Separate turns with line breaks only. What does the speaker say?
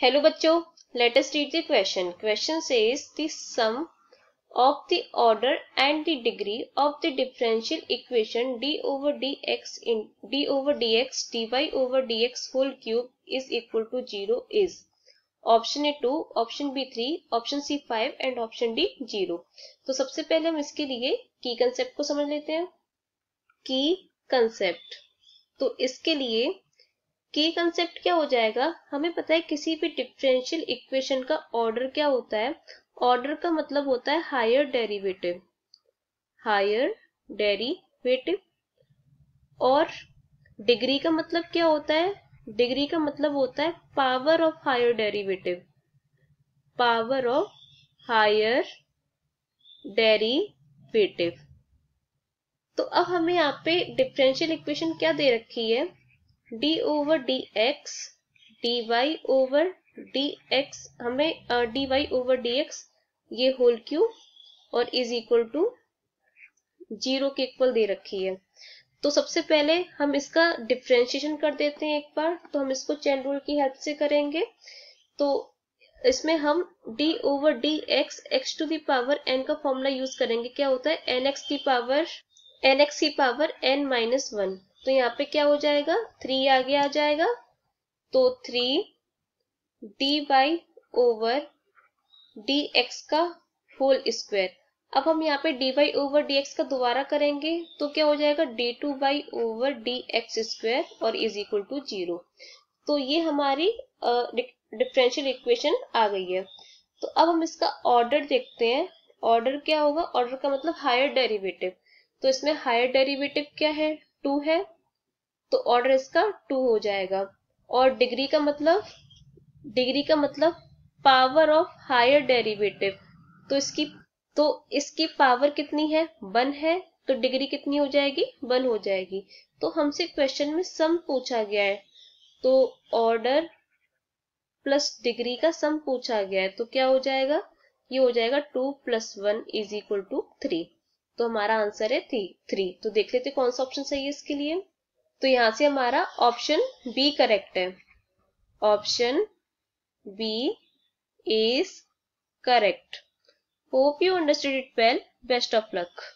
hello बच्चों let's just read the question question says the sum of the order and the degree of the differential equation d over d x in d over d x d y over d x whole cube is equal to zero is option A two option B three option C five and option D zero तो सबसे पहले हम इसके लिए की concept को समझ लेते हैं की कंसेप्ट तो इसके लिए के कंसेप्ट क्या हो जाएगा हमें पता है किसी भी डिफरेंशियल इक्वेशन का ऑर्डर क्या होता है ऑर्डर का मतलब होता है हायर डेरिवेटिव हायर डेरिवेटिव और डिग्री का मतलब क्या होता है डिग्री का मतलब होता है power of higher derivative power of higher derivative तो अब हमें यहाँ पे डिफरेंशियल इक्वेशन क्या दे रखी है d over d x d y over d x हमें d y over d x ये होल क्यू और इज इक्वल टू जीरो के इक्वल दे रखी है तो सबसे पहले हम इसका डिफ्रेंशिएशन कर देते हैं एक बार तो हम इसको चैन रूल की हेल्प से करेंगे तो इसमें हम d over d x x to the power n का फॉर्मूला यूज करेंगे क्या होता है एन एक्स की पावर एन एक्स की पावर n माइनस वन तो यहाँ पे क्या हो जाएगा थ्री आगे आ जाएगा तो three d y over d x का होल स्क्वायर अब हम यहाँ पे d y over d x का दोबारा करेंगे तो क्या हो जाएगा d two y over d x square और इज इक्वल टू जीरो तो ये हमारी डिफरेंशियल इक्वेशन आ गई है तो अब हम इसका ऑर्डर देखते हैं ऑर्डर क्या होगा ऑर्डर का मतलब हायर डेरिवेटिव तो इसमें हायर डेरिवेटिव क्या है टू है तो ऑर्डर इसका टू हो जाएगा और डिग्री का मतलब डिग्री का मतलब पावर ऑफ हायर डेरिवेटिव तो इसकी तो इसकी पावर कितनी है वन है तो डिग्री कितनी हो जाएगी वन हो जाएगी तो हमसे क्वेश्चन में सम पूछा गया है तो ऑर्डर प्लस डिग्री का सम पूछा गया है तो क्या हो जाएगा ये हो जाएगा two plus one is equal to three तो हमारा आंसर है थ्री थ्री तो देख लेते कौन सा ऑप्शन सही है इसके लिए तो यहां से हमारा ऑप्शन बी करेक्ट है option B is correct hope you understood it well best of luck